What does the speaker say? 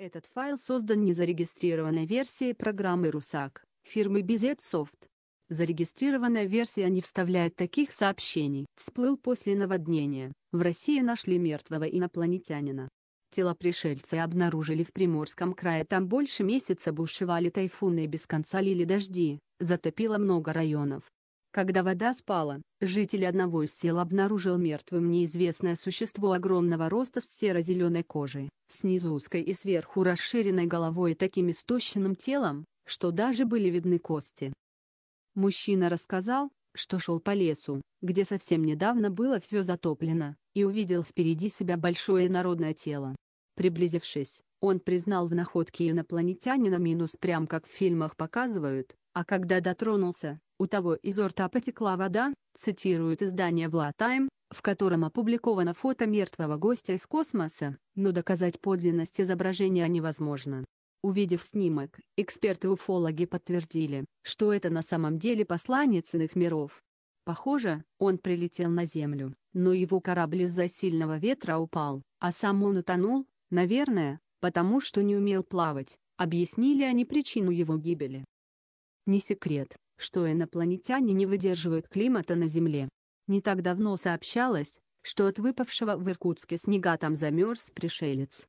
Этот файл создан незарегистрированной версией программы «Русак» фирмы BZ Soft. Зарегистрированная версия не вставляет таких сообщений. Всплыл после наводнения. В России нашли мертвого инопланетянина. Тело пришельца обнаружили в Приморском крае. Там больше месяца бушевали тайфуны и без конца лили дожди, затопило много районов. Когда вода спала, житель одного из сел обнаружил мертвым неизвестное существо огромного роста с серо-зеленой кожей, снизу узкой и сверху расширенной головой и таким истощенным телом, что даже были видны кости. Мужчина рассказал, что шел по лесу, где совсем недавно было все затоплено, и увидел впереди себя большое народное тело, Приблизившись, он признал в находке инопланетянина минус прям как в фильмах показывают, а когда дотронулся, у того изо рта потекла вода, цитирует издание «Влатайм», в котором опубликовано фото мертвого гостя из космоса, но доказать подлинность изображения невозможно. Увидев снимок, эксперты-уфологи подтвердили, что это на самом деле посланец иных миров. Похоже, он прилетел на Землю, но его корабль из-за сильного ветра упал, а сам он утонул, Наверное, потому что не умел плавать, объяснили они причину его гибели. Не секрет, что инопланетяне не выдерживают климата на Земле. Не так давно сообщалось, что от выпавшего в Иркутске снега там замерз пришелец.